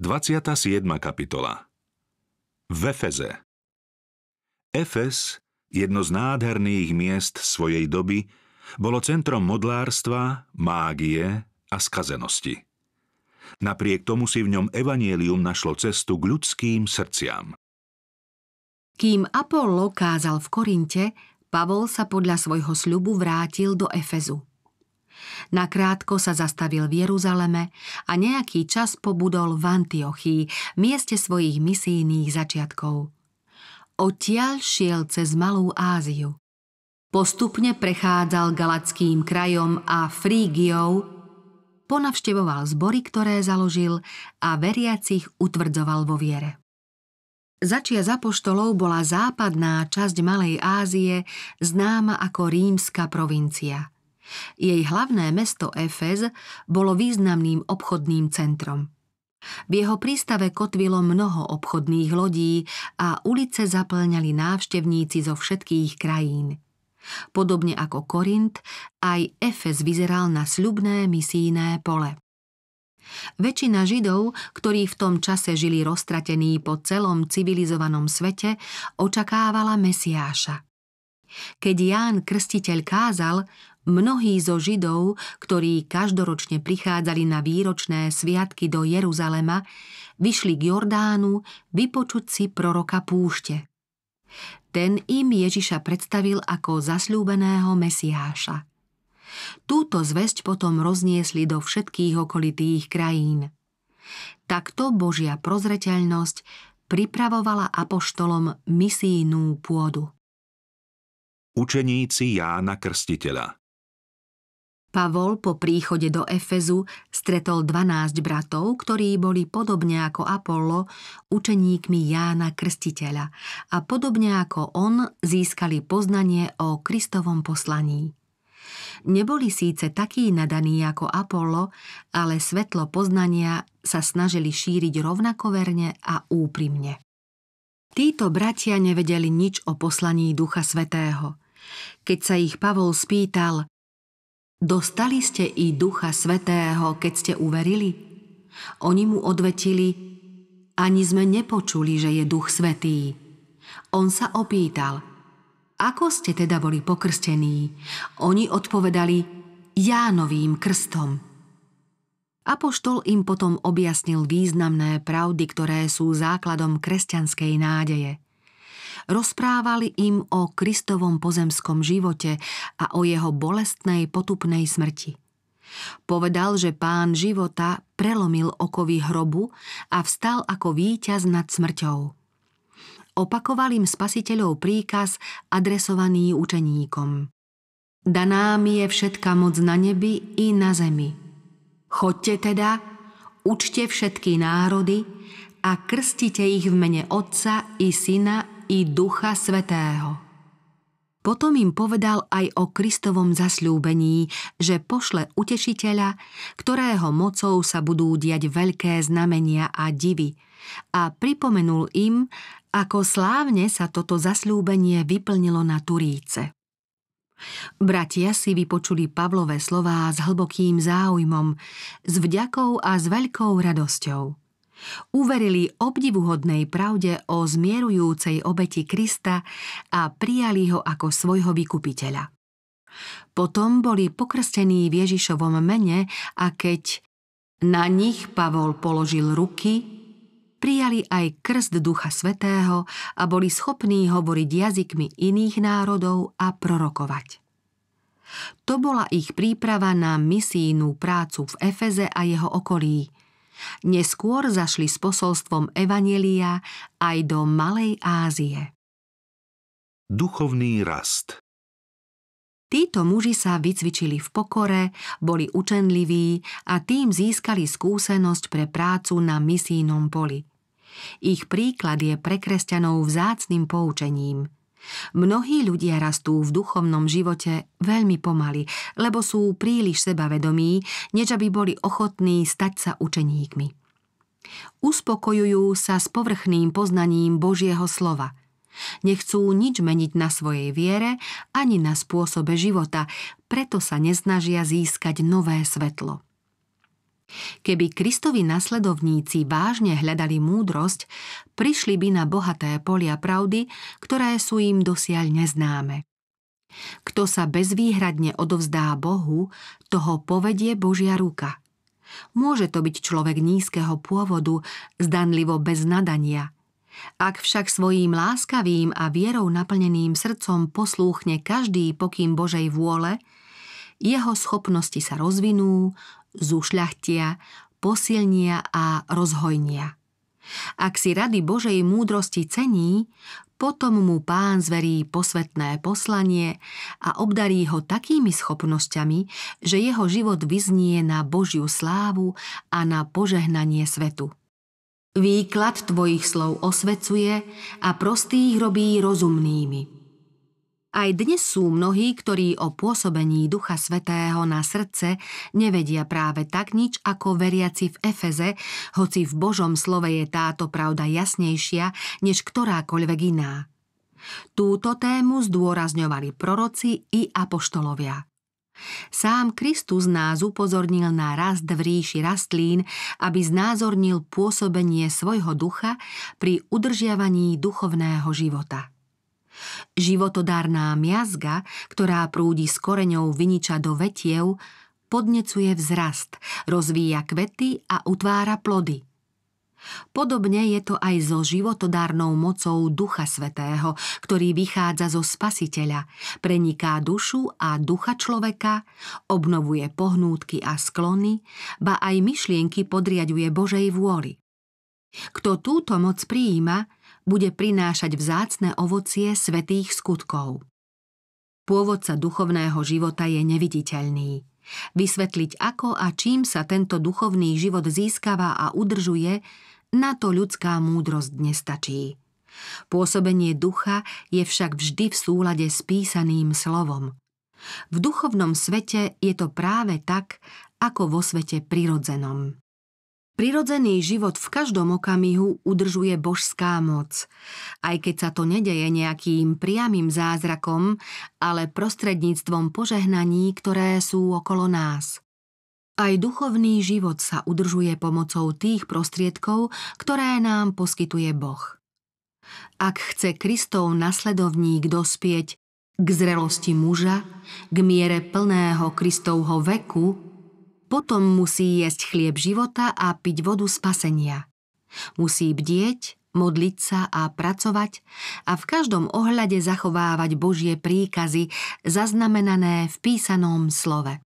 27. kapitola V Efeze Efes, jedno z nádherných miest svojej doby, bolo centrom modlárstva, mágie a skazenosti. Napriek tomu si v ňom evanielium našlo cestu k ľudským srdciam. Kým Apollo kázal v Korinte, Pavol sa podľa svojho sľubu vrátil do Efezu. Nakrátko sa zastavil v Jeruzaleme a nejaký čas pobudol v Antiochii, mieste svojich misijných začiatkov. Odtiaľ šiel cez Malú Áziu. Postupne prechádzal galackým krajom a Frígiou, ponavštevoval zbory, ktoré založil a veriacich utvrdzoval vo viere. Začia za poštolov bola západná časť Malej Ázie známa ako rímska provincia – jej hlavné mesto Efez bolo významným obchodným centrom. V jeho prístave kotvilo mnoho obchodných lodí a ulice zaplňali návštevníci zo všetkých krajín. Podobne ako Korint, aj Efes vyzeral na sľubné misijné pole. Väčšina Židov, ktorí v tom čase žili roztratení po celom civilizovanom svete, očakávala Mesiáša. Keď Ján Krstiteľ kázal, Mnohí zo Židov, ktorí každoročne prichádzali na výročné sviatky do Jeruzalema, vyšli k Jordánu vypočuť si proroka púšte. Ten im Ježiša predstavil ako zasľúbeného Mesiáša. Túto zväzť potom rozniesli do všetkých okolitých krajín. Takto Božia prozreteľnosť pripravovala apoštolom misijnú pôdu. Učeníci Jána Krstiteľa Pavol po príchode do Efezu stretol 12 bratov, ktorí boli podobne ako Apollo učeníkmi Jána Krstiteľa a podobne ako on získali poznanie o Kristovom poslaní. Neboli síce takí nadaní ako Apollo, ale svetlo poznania sa snažili šíriť rovnakoverne a úprimne. Títo bratia nevedeli nič o poslaní Ducha Svetého. Keď sa ich Pavol spýtal – Dostali ste i Ducha Svetého, keď ste uverili? Oni mu odvetili, ani sme nepočuli, že je Duch Svetý. On sa opýtal, ako ste teda boli pokrstení? Oni odpovedali, Jánovým krstom. Apoštol im potom objasnil významné pravdy, ktoré sú základom kresťanskej nádeje – Rozprávali im o Kristovom pozemskom živote a o jeho bolestnej potupnej smrti. Povedal, že pán života prelomil okovy hrobu a vstal ako víťaz nad smrťou. Opakoval im spasiteľov príkaz adresovaný učeníkom. Daná mi je všetka moc na nebi i na zemi. Chodte teda, učte všetky národy a krstite ich v mene Otca i Syna i Ducha Svetého. Potom im povedal aj o Kristovom zasľúbení, že pošle utešiteľa, ktorého mocou sa budú diať veľké znamenia a divy, a pripomenul im, ako slávne sa toto zasľúbenie vyplnilo na Turíce. Bratia si vypočuli Pavlové slová s hlbokým záujmom, s vďakou a s veľkou radosťou. Uverili obdivuhodnej pravde o zmierujúcej obeti Krista a prijali ho ako svojho vykupiteľa. Potom boli pokrstení v Ježišovom mene a keď na nich Pavol položil ruky, prijali aj krst Ducha Svetého a boli schopní hovoriť jazykmi iných národov a prorokovať. To bola ich príprava na misijnú prácu v Efeze a jeho okolí – Neskôr zašli s posolstvom Evanielia aj do Malej Ázie. Duchovný rast Títo muži sa vycvičili v pokore, boli učenliví a tým získali skúsenosť pre prácu na misijnom poli. Ich príklad je pre kresťanov vzácným poučením – Mnohí ľudia rastú v duchovnom živote veľmi pomaly, lebo sú príliš sebavedomí, než aby boli ochotní stať sa učeníkmi. Uspokojujú sa s povrchným poznaním Božieho slova. Nechcú nič meniť na svojej viere ani na spôsobe života, preto sa nesnažia získať nové svetlo. Keby Kristovi nasledovníci vážne hľadali múdrosť, prišli by na bohaté polia pravdy, ktoré sú im dosiaľ neznáme. Kto sa bezvýhradne odovzdá Bohu, toho povedie Božia ruka. Môže to byť človek nízkeho pôvodu, zdanlivo bez nadania. Ak však svojím láskavým a vierou naplneným srdcom poslúchne každý pokým Božej vôle, jeho schopnosti sa rozvinú, zušľachtia, posilnia a rozhojnia. Ak si rady Božej múdrosti cení, potom mu pán zverí posvetné poslanie a obdarí ho takými schopnosťami, že jeho život vyznie na Božiu slávu a na požehnanie svetu. Výklad tvojich slov osvecuje a prostých robí rozumnými – aj dnes sú mnohí, ktorí o pôsobení Ducha Svetého na srdce nevedia práve tak nič ako veriaci v Efeze, hoci v Božom slove je táto pravda jasnejšia než ktorákoľvek iná. Túto tému zdôrazňovali proroci i apoštolovia. Sám Kristus nás upozornil na rast v ríši rastlín, aby znázornil pôsobenie svojho ducha pri udržiavaní duchovného života. Životodárná miazga, ktorá prúdi s koreňou viniča do vetiev, podnecuje vzrast, rozvíja kvety a utvára plody. Podobne je to aj so životodárnou mocou Ducha Svetého, ktorý vychádza zo Spasiteľa, preniká dušu a ducha človeka, obnovuje pohnútky a sklony, ba aj myšlienky podriaduje Božej vôli. Kto túto moc prijíma, bude prinášať vzácne ovocie svetých skutkov. Pôvodca duchovného života je neviditeľný. Vysvetliť ako a čím sa tento duchovný život získava a udržuje, na to ľudská múdrosť nestačí. Pôsobenie ducha je však vždy v súlade s písaným slovom. V duchovnom svete je to práve tak, ako vo svete prirodzenom. Prirodzený život v každom okamihu udržuje božská moc. Aj keď sa to nedeje nejakým priamým zázrakom, ale prostredníctvom požehnaní, ktoré sú okolo nás. Aj duchovný život sa udržuje pomocou tých prostriedkov, ktoré nám poskytuje Boh. Ak chce Kristov nasledovník dospieť k zrelosti muža, k miere plného Kristovho veku, potom musí jesť chlieb života a piť vodu spasenia. Musí bdieť, modliť sa a pracovať a v každom ohľade zachovávať Božie príkazy zaznamenané v písanom slove.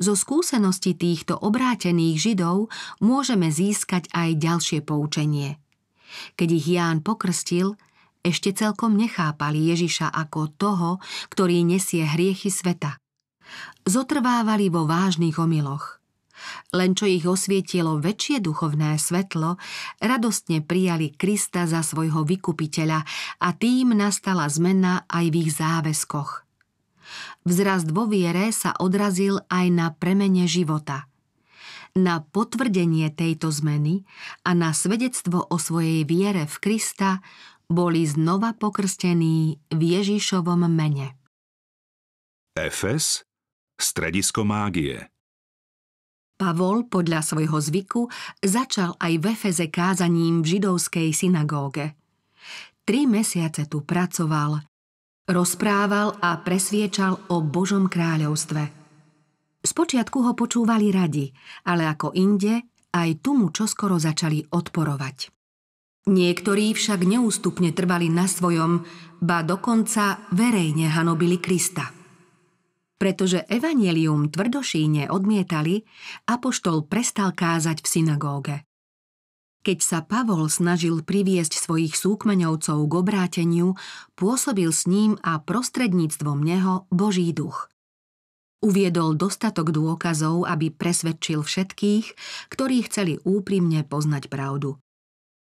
Zo skúsenosti týchto obrátených Židov môžeme získať aj ďalšie poučenie. Keď ich Ján pokrstil, ešte celkom nechápali Ježiša ako toho, ktorý nesie hriechy sveta zotrvávali vo vážnych omyloch. Len čo ich osvietilo väčšie duchovné svetlo, radostne prijali Krista za svojho vykupiteľa a tým nastala zmena aj v ich záväzkoch. Vzrast vo viere sa odrazil aj na premene života – na potvrdenie tejto zmeny a na svedectvo o svojej viere v Krista boli znova pokrstení v Ježišovom mene. Efes, Stredisko mágie Pavol podľa svojho zvyku začal aj v Efeze kázaním v židovskej synagóge. Tri mesiace tu pracoval, rozprával a presviečal o Božom kráľovstve. Spočiatku ho počúvali radi, ale ako inde, aj tu mu čoskoro začali odporovať. Niektorí však neústupne trvali na svojom, ba dokonca verejne hanobili Krista – pretože evanelium tvrdošíne odmietali, apoštol prestal kázať v synagóge. Keď sa Pavol snažil priviesť svojich súkmeňovcov k obráteniu, pôsobil s ním a prostredníctvom neho Boží duch. Uviedol dostatok dôkazov, aby presvedčil všetkých, ktorí chceli úprimne poznať pravdu.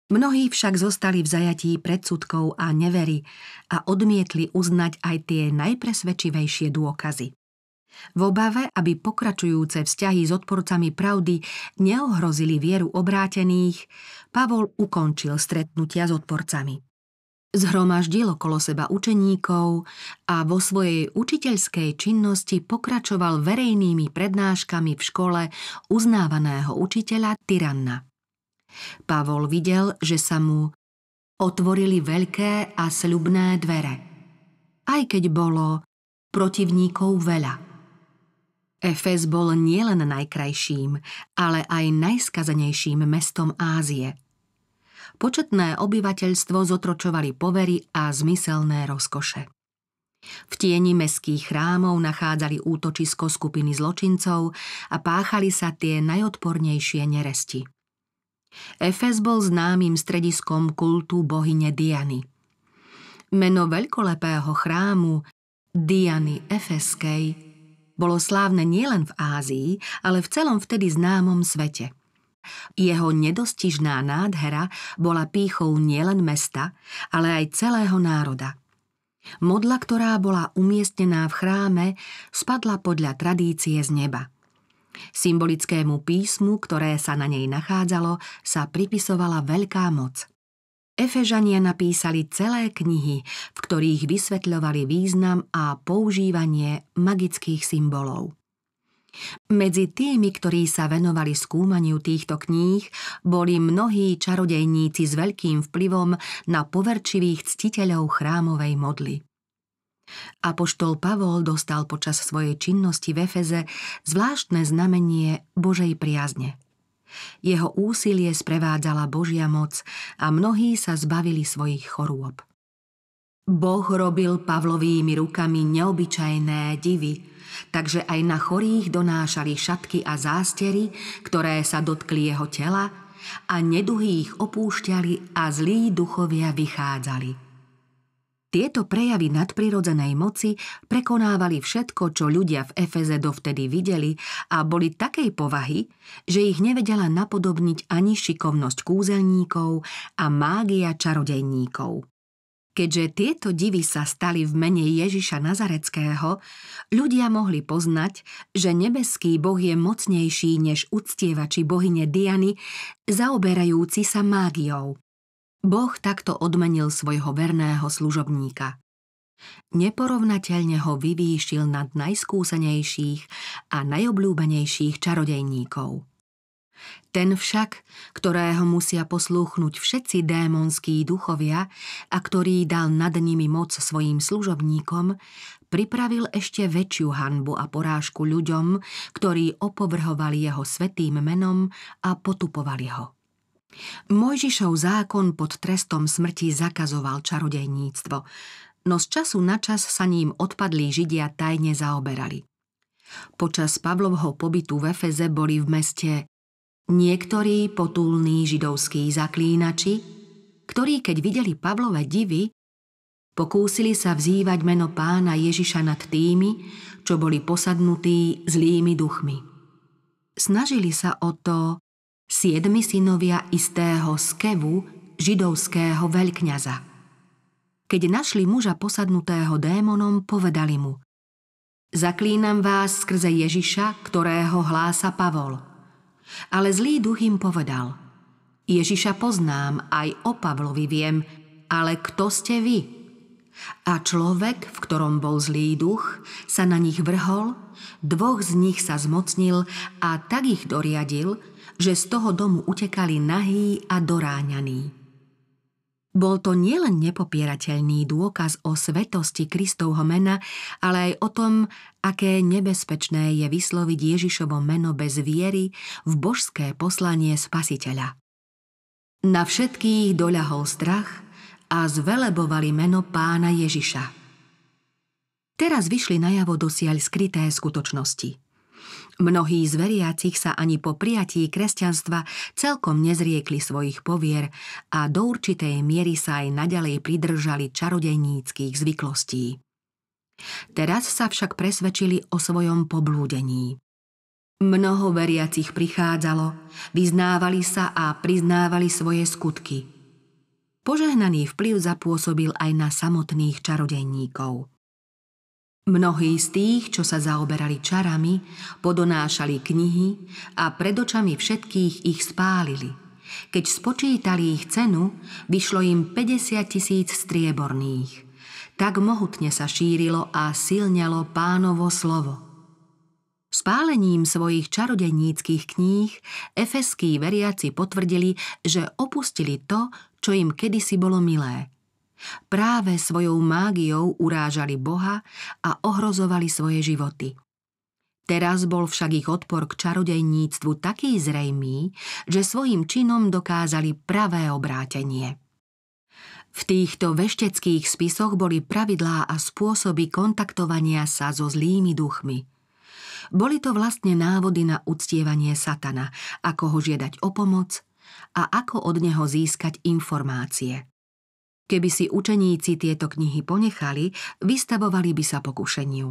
Mnohí však zostali v zajatí predsudkov a nevery a odmietli uznať aj tie najpresvedčivejšie dôkazy. V obave, aby pokračujúce vzťahy s odporcami pravdy neohrozili vieru obrátených, Pavol ukončil stretnutia s odporcami. Zhromaždil okolo seba učeníkov a vo svojej učiteľskej činnosti pokračoval verejnými prednáškami v škole uznávaného učiteľa Tyranna. Pavol videl, že sa mu otvorili veľké a sľubné dvere, aj keď bolo protivníkov veľa. Efes bol nielen najkrajším, ale aj najskazenejším mestom Ázie. Početné obyvateľstvo zotročovali povery a zmyselné rozkoše. V tieni meských chrámov nachádzali útočisko skupiny zločincov a páchali sa tie najodpornejšie neresti. Efes bol známym strediskom kultu bohyne Diany. Meno veľkolepého chrámu Diany Efeskej bolo slávne nielen v Ázii, ale v celom vtedy známom svete. Jeho nedostižná nádhera bola pýchou nielen mesta, ale aj celého národa. Modla, ktorá bola umiestnená v chráme, spadla podľa tradície z neba. Symbolickému písmu, ktoré sa na nej nachádzalo, sa pripisovala veľká moc – Efežania napísali celé knihy, v ktorých vysvetľovali význam a používanie magických symbolov. Medzi tými, ktorí sa venovali skúmaniu týchto kníh, boli mnohí čarodejníci s veľkým vplyvom na poverčivých ctiteľov chrámovej modly. Apoštol Pavol dostal počas svojej činnosti v Efeze zvláštne znamenie Božej priazne – jeho úsilie sprevádzala Božia moc a mnohí sa zbavili svojich chorôb. Boh robil Pavlovými rukami neobyčajné divy, takže aj na chorých donášali šatky a zástery, ktoré sa dotkli jeho tela a neduhých opúšťali a zlí duchovia vychádzali. Tieto prejavy nadprirodzenej moci prekonávali všetko, čo ľudia v Efeze dovtedy videli a boli takej povahy, že ich nevedela napodobniť ani šikovnosť kúzelníkov a mágia čarodejníkov. Keďže tieto divy sa stali v mene Ježiša Nazareckého, ľudia mohli poznať, že nebeský Boh je mocnejší než uctievači bohyne Diany, zaoberajúci sa mágiou – Boh takto odmenil svojho verného služobníka. Neporovnateľne ho vyvýšil nad najskúsenejších a najobľúbenejších čarodejníkov. Ten však, ktorého musia poslúchnuť všetci démonskí duchovia a ktorý dal nad nimi moc svojim služobníkom, pripravil ešte väčšiu hanbu a porážku ľuďom, ktorí opovrhovali jeho svetým menom a potupovali ho. Mojžišov zákon pod trestom smrti zakazoval čarodejníctvo, no z času na čas sa ním odpadlí Židia tajne zaoberali. Počas Pavlovho pobytu v Efeze boli v meste niektorí potulní židovskí zaklínači, ktorí keď videli Pavlové divy, pokúsili sa vzývať meno pána Ježiša nad tými, čo boli posadnutí zlými duchmi. Snažili sa o to, siedmi synovia istého Skevu, židovského veľkňaza. Keď našli muža posadnutého démonom, povedali mu Zaklínam vás skrze Ježiša, ktorého hlása Pavol. Ale zlý duch im povedal Ježiša poznám, aj o Pavlovi viem, ale kto ste vy? A človek, v ktorom bol zlý duch, sa na nich vrhol, dvoch z nich sa zmocnil a tak ich doriadil – že z toho domu utekali nahý a doráňaný. Bol to nielen nepopierateľný dôkaz o svetosti Kristovho mena, ale aj o tom, aké nebezpečné je vysloviť Ježišovo meno bez viery v božské poslanie Spasiteľa. Na všetkých doľahol strach a zvelebovali meno pána Ježiša. Teraz vyšli na Javo dosiaľ skryté skutočnosti – Mnohí z veriacich sa ani po prijatí kresťanstva celkom nezriekli svojich povier a do určitej miery sa aj naďalej pridržali čarodejníckých zvyklostí. Teraz sa však presvedčili o svojom poblúdení. Mnoho veriacich prichádzalo, vyznávali sa a priznávali svoje skutky. Požehnaný vplyv zapôsobil aj na samotných čarodejníkov – Mnohí z tých, čo sa zaoberali čarami, podonášali knihy a pred očami všetkých ich spálili. Keď spočítali ich cenu, vyšlo im 50 tisíc strieborných. Tak mohutne sa šírilo a silňalo pánovo slovo. Spálením svojich čarodenníckých kníh efeskí veriaci potvrdili, že opustili to, čo im kedysi bolo milé – Práve svojou mágiou urážali Boha a ohrozovali svoje životy. Teraz bol však ich odpor k čarodejníctvu taký zrejmý, že svojim činom dokázali pravé obrátenie. V týchto vešteckých spisoch boli pravidlá a spôsoby kontaktovania sa so zlými duchmi. Boli to vlastne návody na uctievanie satana, ako ho žiadať o pomoc a ako od neho získať informácie. Keby si učeníci tieto knihy ponechali, vystavovali by sa pokušeniu.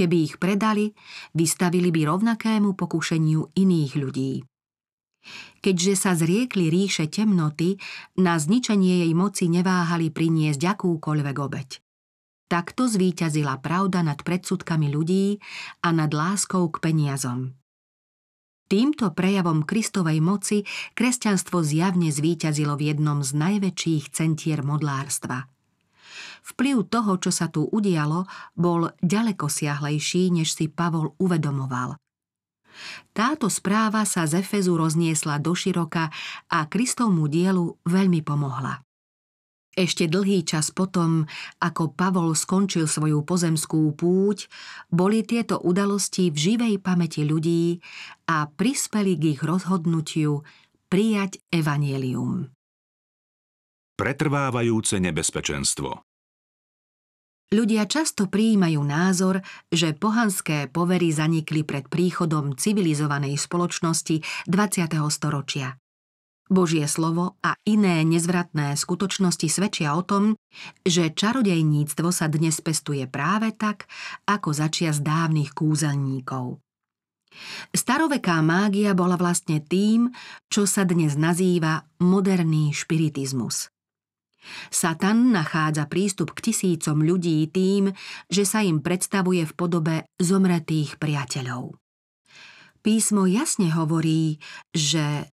Keby ich predali, vystavili by rovnakému pokušeniu iných ľudí. Keďže sa zriekli ríše temnoty, na zničenie jej moci neváhali priniesť akúkoľvek obeď. Takto zvíťazila pravda nad predsudkami ľudí a nad láskou k peniazom. Týmto prejavom Kristovej moci kresťanstvo zjavne zvíťazilo v jednom z najväčších centier modlárstva. Vplyv toho, čo sa tu udialo, bol ďaleko siahlejší, než si Pavol uvedomoval. Táto správa sa z Efezu rozniesla široka a Kristovmu dielu veľmi pomohla. Ešte dlhý čas potom, ako Pavol skončil svoju pozemskú púť, boli tieto udalosti v živej pamäti ľudí a prispeli k ich rozhodnutiu prijať evanielium. Pretrvávajúce nebezpečenstvo Ľudia často prijímajú názor, že pohanské povery zanikli pred príchodom civilizovanej spoločnosti 20. storočia. Božie slovo a iné nezvratné skutočnosti svedčia o tom, že čarodejníctvo sa dnes pestuje práve tak, ako začia z dávnych kúzelníkov. Staroveká mágia bola vlastne tým, čo sa dnes nazýva moderný špiritizmus. Satan nachádza prístup k tisícom ľudí tým, že sa im predstavuje v podobe zomretých priateľov. Písmo jasne hovorí, že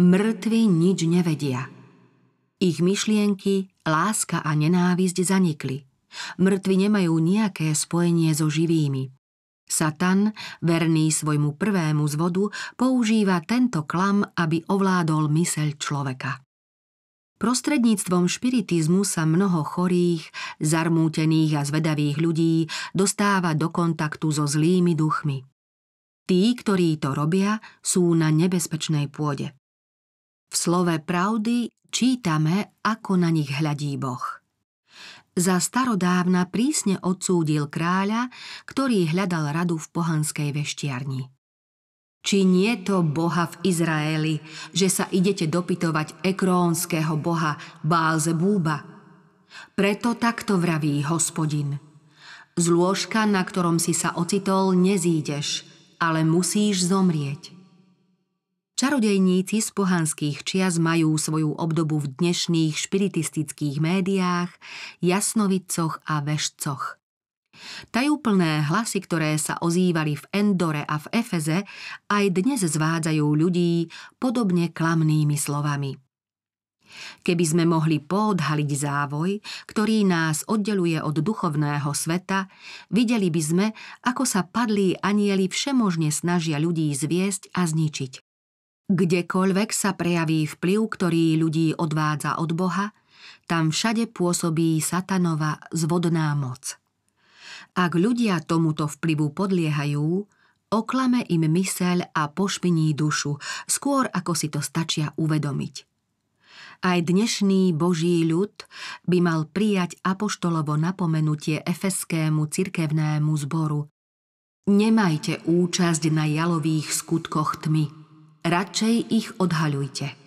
Mŕtvi nič nevedia. Ich myšlienky, láska a nenávisť zanikli. Mŕtvi nemajú nejaké spojenie so živými. Satan, verný svojmu prvému zvodu, používa tento klam, aby ovládol myseľ človeka. Prostredníctvom špiritizmu sa mnoho chorých, zarmútených a zvedavých ľudí dostáva do kontaktu so zlými duchmi. Tí, ktorí to robia, sú na nebezpečnej pôde. V slove pravdy čítame, ako na nich hľadí Boh. Za starodávna prísne odsúdil kráľa, ktorý hľadal radu v pohanskej veštiarni. Či nie to Boha v Izraeli, že sa idete dopytovať ekrónskeho Boha Bálzebúba? Preto takto vraví hospodin. Z lôžka, na ktorom si sa ocitol, nezídeš, ale musíš zomrieť. Čarodejníci z pohanských čias majú svoju obdobu v dnešných špiritistických médiách, jasnovicoch a vešcoch. Tajúplné hlasy, ktoré sa ozývali v Endore a v Efeze, aj dnes zvádzajú ľudí podobne klamnými slovami. Keby sme mohli poodhaliť závoj, ktorý nás oddeluje od duchovného sveta, videli by sme, ako sa padlí anieli všemožne snažia ľudí zviesť a zničiť. Kdekoľvek sa prejaví vplyv, ktorý ľudí odvádza od Boha, tam všade pôsobí satanova zvodná moc. Ak ľudia tomuto vplyvu podliehajú, oklame im myseľ a pošpiní dušu, skôr ako si to stačia uvedomiť. Aj dnešný Boží ľud by mal prijať apoštolovo napomenutie efeskému cirkevnému zboru. Nemajte účasť na jalových skutkoch tmy – radšej ich odhaľujte.